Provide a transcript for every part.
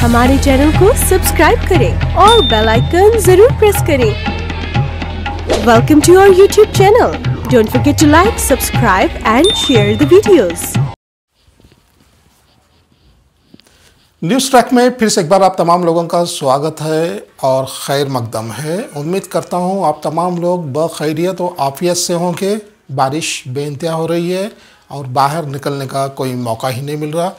हमारे चैनल को सब्सक्राइब करें और बेल आइकन जरूर प्रेस करें welcome to our YouTube channel don't forget to like subscribe and share the videos news track में फिर से एक बार आप तमाम लोगों का स्वागत है और खैर मकदम है उम्मीद करता हूँ आप तमाम लोग बखैरियत और आफियत से होंगे बारिश बेइंतहा हो रही है और बाहर निकलने का कोई मौका ही नहीं मिल रहा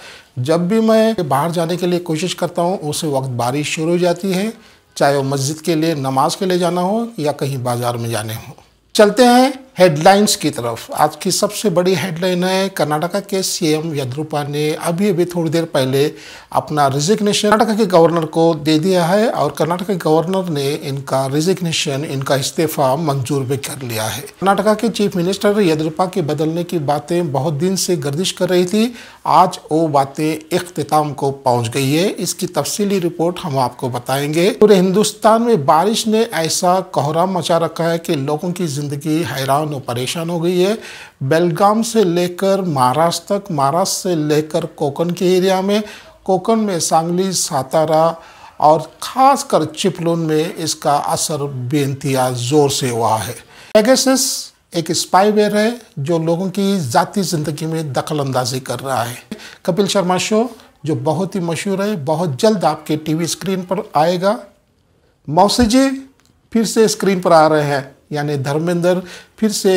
जब भी मैं बाहर जाने के लिए कोशिश करता हूँ उस वक्त बारिश शुरू हो जाती है चाहे वो मस्जिद के लिए नमाज के लिए जाना हो या कहीं बाज़ार में जाने हो चलते हैं हेडलाइंस की तरफ आज की सबसे बड़ी हेडलाइन है कर्नाटका के सीएम येद्रुपा ने अभी अभी थोड़ी देर पहले अपना रिजिग्नेशन कर्नाटका के गवर्नर को दे दिया है और कर्नाटक के गवर्नर ने इनका रिजिग्नेशन इनका इस्तीफा मंजूर भी कर लिया है कर्नाटका के चीफ मिनिस्टर येद्रुपा के बदलने की बातें बहुत दिन से गर्दिश कर रही थी आज वो बातें इख्ताम को पहुँच गई है इसकी तफसीली रिपोर्ट हम आपको बताएंगे पूरे हिंदुस्तान में बारिश ने ऐसा कोहरा मचा रखा है कि लोगों की जिंदगी हैरान सामने परेशान हो गई है बेलगाम से लेकर महाराष्ट्र तक महाराष्ट्र से लेकर कोकन के एरिया में कोकन में सांगली सातारा और ख़ासकर चिपलून में इसका असर बेनतिया ज़ोर से हुआ है पेगेसिस एक स्पाईवेयर है जो लोगों की ज़ाती ज़िंदगी में दखल अंदाजी कर रहा है कपिल शर्मा शो जो बहुत ही मशहूर है बहुत जल्द आपके टीवी स्क्रीन पर आएगा मौसी जी फिर से स्क्रीन पर आ रहे हैं यानी धर्मेंद्र फिर से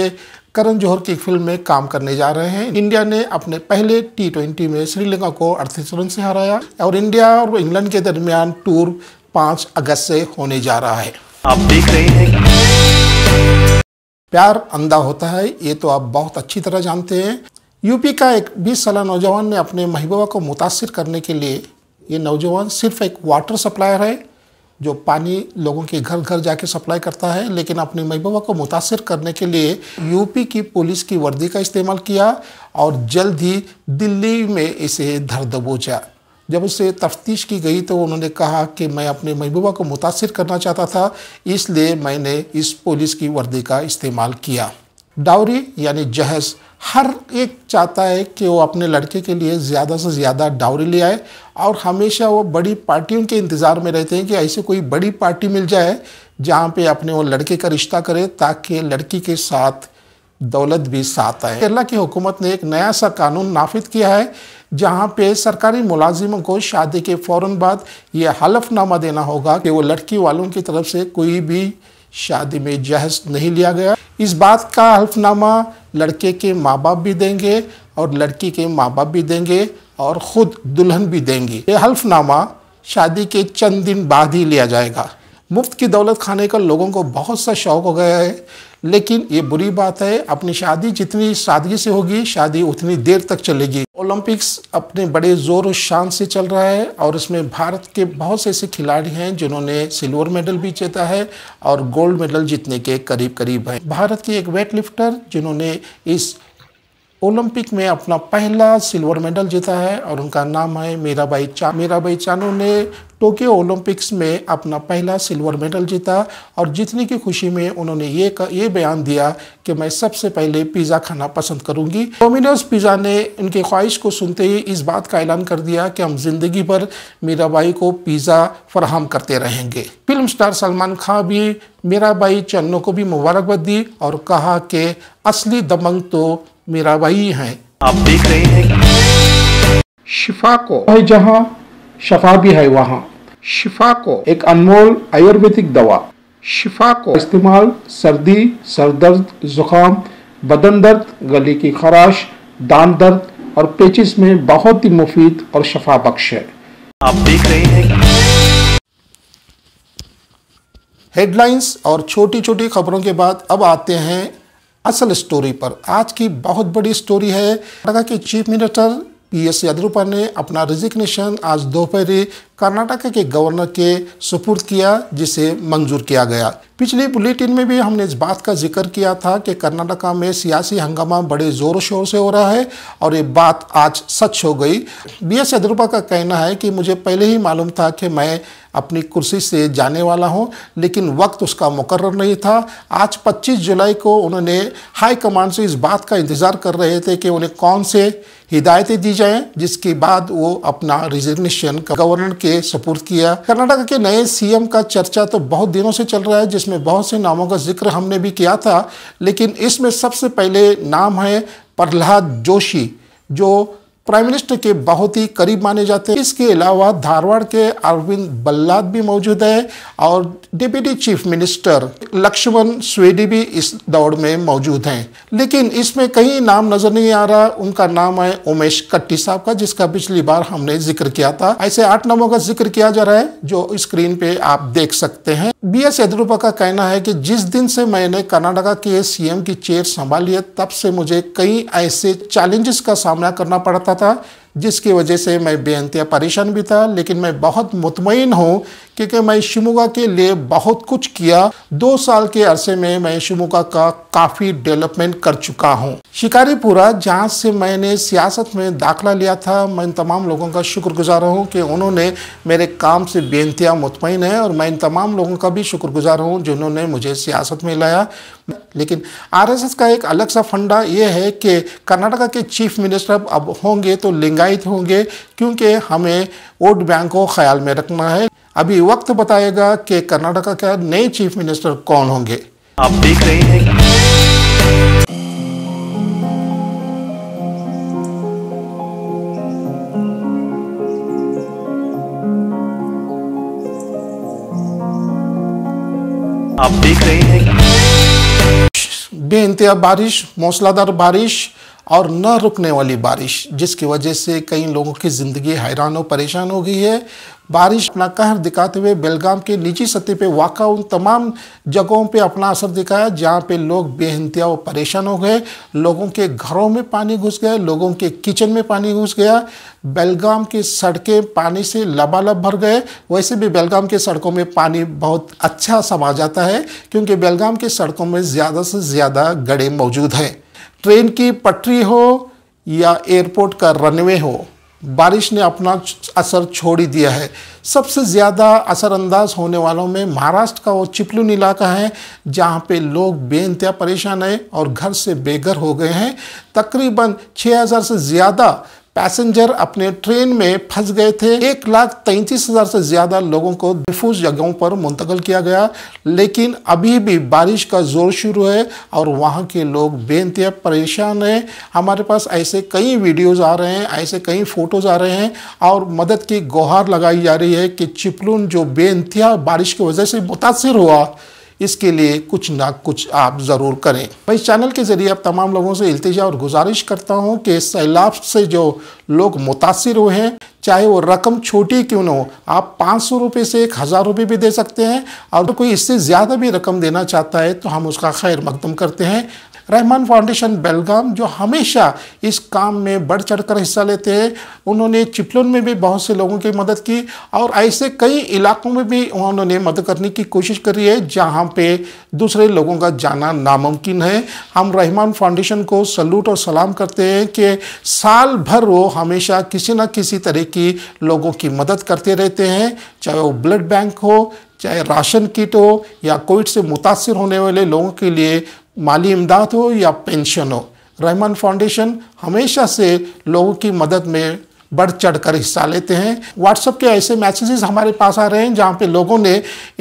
करण जौहर की फिल्म में काम करने जा रहे हैं इंडिया ने अपने पहले टी ट्वेंटी में श्रीलंका को अड़तीस रन से हराया और इंडिया और इंग्लैंड के दरमियान टूर पाँच अगस्त से होने जा रहा है आप देख रहे हैं प्यार अंधा होता है ये तो आप बहुत अच्छी तरह जानते हैं यूपी का एक 20 साल नौजवान ने अपने महबूबा को मुतासर करने के लिए ये नौजवान सिर्फ एक वाटर सप्लायर है जो पानी लोगों के घर घर जाके सप्लाई करता है लेकिन अपने महबूबा को मुतासर करने के लिए यूपी की पुलिस की वर्दी का इस्तेमाल किया और जल्द ही दिल्ली में इसे धर दबोचा जब उसे तफ्तीश की गई तो उन्होंने कहा कि मैं अपने महबूबा को मुतासर करना चाहता था इसलिए मैंने इस पुलिस की वर्दी का इस्तेमाल किया डाउरी यानी जहेज हर एक चाहता है कि वो अपने लड़के के लिए ज़्यादा से ज़्यादा डाउरी ले आए और हमेशा वो बड़ी पार्टियों के इंतज़ार में रहते हैं कि ऐसे कोई बड़ी पार्टी मिल जाए जहाँ पे अपने वो लड़के का रिश्ता करे ताकि लड़की के साथ दौलत भी साथ आए केरला की हुकूमत ने एक नया सा कानून नाफिद किया है जहाँ पे सरकारी मुलाजिमों को शादी के फ़ौर बाद यह हलफनामा देना होगा कि वो लड़की वालों की तरफ से कोई भी शादी में जहज नहीं लिया गया इस बात का हल्फनामा लड़के के माँ बाप भी देंगे और लड़की के माँ बाप भी देंगे और ख़ुद दुल्हन भी देंगे ये हल्फनामा शादी के चंद दिन बाद ही लिया जाएगा मुफ्त की दौलत खाने का लोगों को बहुत सा शौक हो गया है लेकिन ये बुरी बात है अपनी शादी जितनी सादगी से होगी शादी उतनी देर तक चलेगी ओलंपिक्स अपने बड़े जोर और शान से चल रहा है और इसमें भारत के बहुत से ऐसे खिलाड़ी हैं जिन्होंने सिल्वर मेडल भी जीता है और गोल्ड मेडल जीतने के करीब करीब है भारत के एक वेट लिफ्टर जिन्होंने इस ओलंपिक में अपना पहला सिल्वर मेडल जीता है और उनका नाम है मीराबाई चा मीराबाई चानू ने टोक्यो ओलंपिक्स में अपना पहला सिल्वर मेडल जीता और जीतने की खुशी में उन्होंने ये ये बयान दिया कि मैं सबसे पहले पिज़्ज़ा खाना पसंद करूंगी डोमिनोज पिज़्ज़ा ने इनके ख्वाहिश को सुनते ही इस बात का ऐलान कर दिया कि हम ज़िंदगी भर मीराबाई को पिज़्ज़ा फराहम करते रहेंगे फिल्म स्टार सलमान खान भी मीराबाई चन्नो को भी मुबारकबाद दी और कहा कि असली दबंग तो मेरा वही है आप देख रहे हैं शिफा को जहाँ शफा भी है वहाँ शिफा को एक अनमोल आयुर्वेदिक दवा शिफा को इस्तेमाल सर्दी सर दर्द जुकाम बदन दर्द गले की खराश दान दर्द और पेचिस में बहुत ही मुफीद और शफा बख्श है आप देख रहे हैं हेडलाइंस और छोटी छोटी खबरों के बाद अब आते हैं असल स्टोरी पर आज की बहुत बड़ी स्टोरी है कर्नाटका के chief minister P S Yeddyurappa ने अपना रिजिग्नेशन आज दोपहर कर्नाटक के गवर्नर के सुपुर्द किया जिसे मंजूर किया गया पिछले बुलेटिन में भी हमने इस बात का जिक्र किया था कि कर्नाटका में सियासी हंगामा बड़े ज़ोर शोर से हो रहा है और ये बात आज सच हो गई बी एस येदुरप्पा का कहना है कि मुझे पहले ही मालूम था कि मैं अपनी कुर्सी से जाने वाला हूं लेकिन वक्त उसका मुकर नहीं था आज 25 जुलाई को उन्होंने हाई कमांड से इस बात का इंतज़ार कर रहे थे कि उन्हें कौन से हिदायतें दी जाएँ जिसके बाद वो अपना रिजिग्नेशन गवर्नर के के सपोर्ट किया कर्नाटक के नए सीएम का चर्चा तो बहुत दिनों से चल रहा है जिसमें बहुत से नामों का जिक्र हमने भी किया था लेकिन इसमें सबसे पहले नाम है प्रहलाद जोशी जो प्राइम मिनिस्टर के बहुत ही करीब माने जाते हैं इसके अलावा धारवाड़ के अरविंद बल्लाद भी मौजूद है और deputy chief minister Laxman Savadi भी इस दौड़ में मौजूद हैं लेकिन इसमें कहीं नाम नजर नहीं आ रहा उनका नाम है उमेश कट्टी साहब का जिसका पिछली बार हमने जिक्र किया था ऐसे आठ नामों का जिक्र किया जा रहा है जो स्क्रीन पे आप देख सकते हैं बी एस येदुरप्पा का कहना है कि जिस दिन से मैंने कर्नाटका के सीएम की चेयर संभाली है तब से मुझे कई ऐसे चैलेंजेस का सामना करना पड़ता था जिसकी वजह से मैं बेअंतिया परेशान भी था लेकिन मैं बहुत मुतमिन हूँ क्योंकि मैं शिमोगा के लिए बहुत कुछ किया दो साल के अरसे में मैं शिमोगा का काफ़ी डेवलपमेंट कर चुका हूँ शिकारीपुरा जहाँ से मैंने सियासत में दाखिला लिया था मैं इन तमाम लोगों का शुक्रगुजार हूँ कि उन्होंने मेरे काम से बेनतिया मुतमिन है और मैं इन तमाम लोगों का भी शुक्रगुजार हूँ जिन्होंने मुझे सियासत में लाया लेकिन आरएसएस का एक अलग सा फंडा ये है कि कर्नाटका के चीफ मिनिस्टर अब होंगे तो लिंगायत होंगे क्योंकि हमें वोट बैंक को ख्याल में रखना है अभी वक्त बताएगा कि कर्नाटका के नए चीफ मिनिस्टर कौन होंगे आप देख रहे हैं आप देख रहे हैं बेइंतहा बारिश मौसलाधार बारिश और न रुकने वाली बारिश जिसकी वजह से कई लोगों की ज़िंदगी हैरान और परेशान हो गई है बारिश अपना कहर दिखाते हुए बेलगाम के निजी सतह पे वाक़ा उन तमाम जगहों पे अपना असर दिखाया जहाँ पे लोग बेहंतिया व परेशान हो गए लोगों के घरों में पानी घुस गया लोगों के किचन में पानी घुस गया बेलगाम की सड़कें पानी से लबालब भर गए वैसे भी बेलगाम के सड़कों में पानी बहुत अच्छा समा जाता है क्योंकि बेलगाम के सड़कों में ज़्यादा से ज़्यादा गड़े मौजूद हैं ट्रेन की पटरी हो या एयरपोर्ट का रनवे हो बारिश ने अपना असर छोड़ ही दिया है सबसे ज़्यादा असरअंदाज होने वालों में महाराष्ट्र का वो चिपलून इलाका है जहाँ पे लोग बेनतहा परेशान हैं और घर से बेघर हो गए हैं तकरीबन 6000 से ज़्यादा पैसेंजर अपने ट्रेन में फंस गए थे एक लाख तैंतीस हजार से ज्यादा लोगों को महफूज जगहों पर मुंतकल किया गया लेकिन अभी भी बारिश का जोर शुरू है और वहाँ के लोग बेनतहा परेशान हैं हमारे पास ऐसे कई वीडियोस आ रहे हैं ऐसे कई फ़ोटोज़ आ रहे हैं और मदद की गुहार लगाई जा रही है कि चिपलून जो बेनतिया बारिश की वजह से मुतासर हुआ इसके लिए कुछ ना कुछ आप ज़रूर करें मैं इस चैनल के ज़रिए आप तमाम लोगों से इल्तजा और गुजारिश करता हूँ कि सैलाब से जो लोग मुतासर हुए हैं चाहे वो रकम छोटी क्यों ना हो आप पाँच सौ रुपये से एक हज़ार रुपये भी दे सकते हैं और कोई इससे ज़्यादा भी रकम देना चाहता है तो हम उसका खैर मकदम करते हैं रहमान फाउंडेशन बेलगाम जो हमेशा इस काम में बढ़ चढ़ कर हिस्सा लेते हैं उन्होंने चिपलुन में भी बहुत से लोगों की मदद की और ऐसे कई इलाकों में भी उन्होंने मदद करने की कोशिश करी है जहाँ पे दूसरे लोगों का जाना नामुमकिन है हम रहमान फाउंडेशन को सल्यूट और सलाम करते हैं कि साल भर वो हमेशा किसी न किसी तरह की लोगों की मदद करते रहते हैं चाहे वो ब्लड बैंक हो चाहे राशन किट हो या कोविड से मुतासर होने वाले लोगों के लिए माली इमदाद हो या पेंशन हो रहमान फाउंडेशन हमेशा से लोगों की मदद में बढ़ चढ़ कर हिस्सा लेते हैं व्हाट्सएप के ऐसे मैसेजेस हमारे पास आ रहे हैं जहाँ पे लोगों ने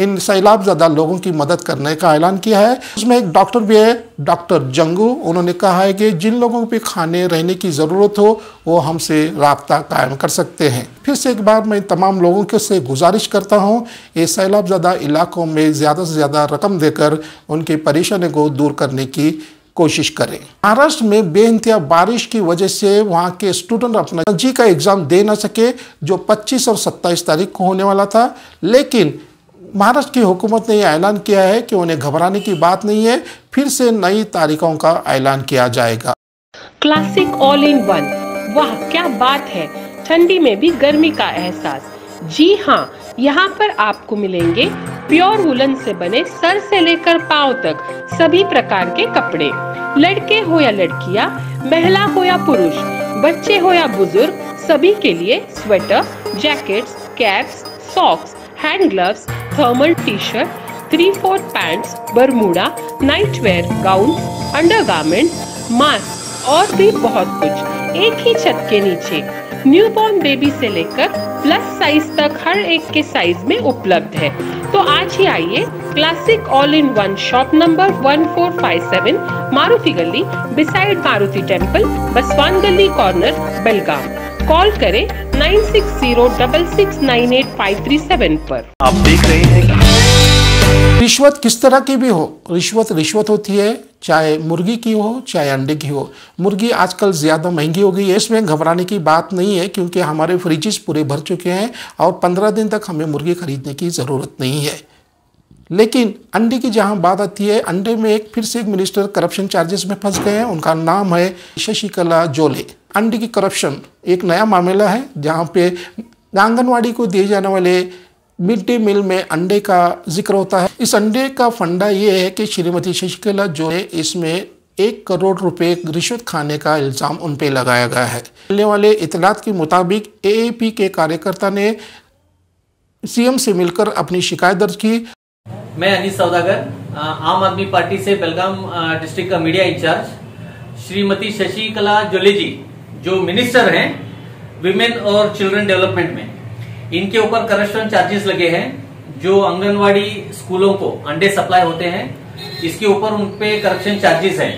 इन सैलाब ज़्यादा लोगों की मदद करने का ऐलान किया है उसमें एक डॉक्टर भी है डॉक्टर जंगू उन्होंने कहा है कि जिन लोगों पे खाने रहने की ज़रूरत हो वो हमसे रबता कायम कर सकते हैं फिर से एक बार मैं तमाम लोगों के से गुजारिश करता हूँ ये सैलाब ज़्यादा इलाकों में ज़्यादा से ज़्यादा रकम देकर उनकी परेशानी को दूर करने की कोशिश करें महाराष्ट्र में बेइंतहा बारिश की वजह से वहाँ के स्टूडेंट अपना जी का एग्ज़ाम दे ना सके जो 25 और 27 तारीख को होने वाला था लेकिन महाराष्ट्र की हुकूमत ने यह ऐलान किया है कि उन्हें घबराने की बात नहीं है फिर से नई तारीखों का ऐलान किया जाएगा क्लासिक ऑल इन वन वाह क्या बात है ठंडी में भी गर्मी का एहसास जी हाँ यहाँ पर आपको मिलेंगे प्योर वुलन से बने सर से लेकर पाँव तक सभी प्रकार के कपड़े लड़के हो या लड़कियाँ महिला हो या पुरुष बच्चे हो या बुजुर्ग सभी के लिए sweater jacket caps socks hand gloves thermal T shirt three four pants Bermuda night wear gown under mask और भी बहुत कुछ एक ही छत के नीचे न्यू बॉर्न बेबी से लेकर प्लस साइज तक हर एक के साइज में उपलब्ध है तो आज ही आइए classic all in one shop number 1457 Maruti Galli beside Maruti temple Basavan Galli corner Belgaum call करें सेवन आरोप आप देख रहे हैं रिश्वत किस तरह की भी हो रिश्वत रिश्वत होती है चाहे मुर्गी की हो चाहे अंडे की हो मुर्गी आजकल ज़्यादा महंगी हो गई है इसमें घबराने की बात नहीं है क्योंकि हमारे फ्रिजेस पूरे भर चुके हैं और पंद्रह दिन तक हमें मुर्गी खरीदने की ज़रूरत नहीं है लेकिन अंडे की जहाँ बात आती है अंडे में एक फिर से एक मिनिस्टर करप्शन चार्जेस में फंस गए हैं उनका नाम है शशिकला जोले अंडे की करप्शन एक नया मामला है जहाँ पे आंगनवाड़ी को दिए जाने वाले मिड डे मील में अंडे का जिक्र होता है इस अंडे का फंडा ये है कि श्रीमती शशिकला जो है इसमें एक करोड़ रुपए रिश्वत खाने का इल्ज़ाम उन पर लगाया गया है मिलने वाले इतलात के मुताबिक ए के कार्यकर्ता ने सीएम से मिलकर अपनी शिकायत दर्ज की मैं अनिस सौदागर आम आदमी पार्टी से बेलगाम डिस्ट्रिक्ट का मीडिया इंचार्ज श्रीमती शशिकला जोले जी जो मिनिस्टर हैं विमेन और चिल्ड्रन डेवलपमेंट में इनके ऊपर करप्शन चार्जेस लगे हैं जो आंगनवाड़ी स्कूलों को अंडे सप्लाई होते हैं इसके ऊपर उनपे करप्शन चार्जेस हैं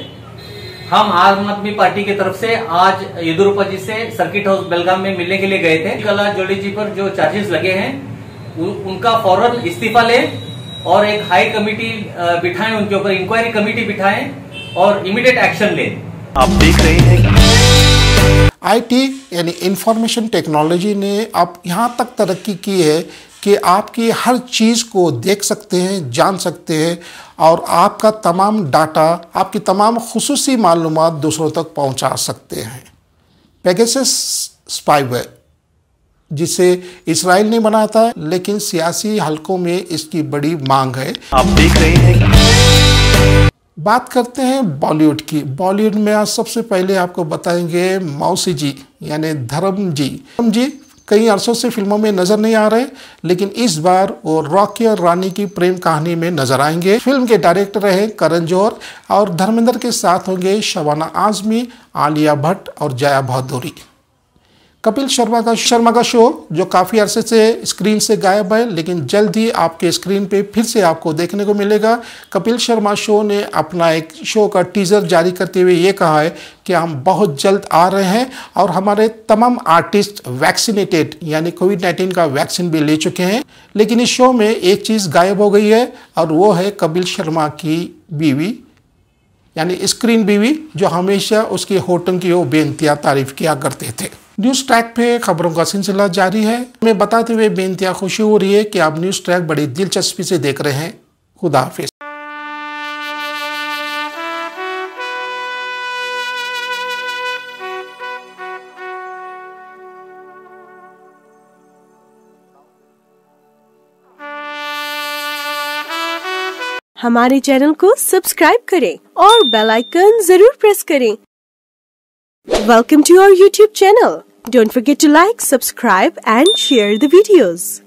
हम आम आदमी पार्टी की तरफ से आज येदुरप्पा जी से सर्किट हाउस बेलगाम में मिलने के लिए गए थे कला जोड़ी जी पर जो चार्जेस लगे हैं उन, उनका फौरन इस्तीफा ले और एक हाई कमेटी बिठाएं उनके ऊपर इंक्वायरी कमेटी बिठाएं और इमीडिएट एक्शन लें आप देख रहे हैं आईटी यानी इंफॉर्मेशन टेक्नोलॉजी ने अब यहाँ तक तरक्की की है कि आपकी हर चीज़ को देख सकते हैं जान सकते हैं और आपका तमाम डाटा आपकी तमाम खसूस मालूम दूसरों तक पहुँचा सकते हैं पैगेस स्पाइवर जिसे इसराइल ने बनाया था लेकिन सियासी हलकों में इसकी बड़ी मांग है आप देख रहे हैं बात करते हैं बॉलीवुड की बॉलीवुड में आज सबसे पहले आपको बताएंगे मौसी जी यानी धर्म जी धर्म जी कई अरसों से फिल्मों में नज़र नहीं आ रहे लेकिन इस बार वो रॉकी और रानी की प्रेम कहानी में नज़र आएंगे फिल्म के डायरेक्टर रहे करण जौहर और धर्मेंद्र के साथ होंगे शबाना आजमी आलिया भट्ट और जया बहादुरी कपिल शर्मा का शर्मा का शो जो काफ़ी अरसे से स्क्रीन से गायब है लेकिन जल्द ही आपके स्क्रीन पे फिर से आपको देखने को मिलेगा कपिल शर्मा शो ने अपना एक शो का टीज़र जारी करते हुए ये कहा है कि हम बहुत जल्द आ रहे हैं और हमारे तमाम आर्टिस्ट वैक्सीनेटेड यानी कोविड नाइन्टीन का वैक्सीन भी ले चुके हैं लेकिन इस शो में एक चीज़ गायब हो गई है और वो है कपिल शर्मा की बीवी यानी स्क्रीन बीवी जो हमेशा उसकी होटल की वो बेनतिया तारीफ़ किया करते थे न्यूज ट्रैक पे खबरों का सिलसिला जारी है हमें बताते हुए बेनतिया खुशी हो रही है कि आप न्यूज ट्रैक बड़ी दिलचस्पी से देख रहे हैं खुदा हाफिज हमारे चैनल को सब्सक्राइब करें और बेल आइकन जरूर प्रेस करें Welcome to our YouTube channel. Don't forget to like, subscribe and share the videos.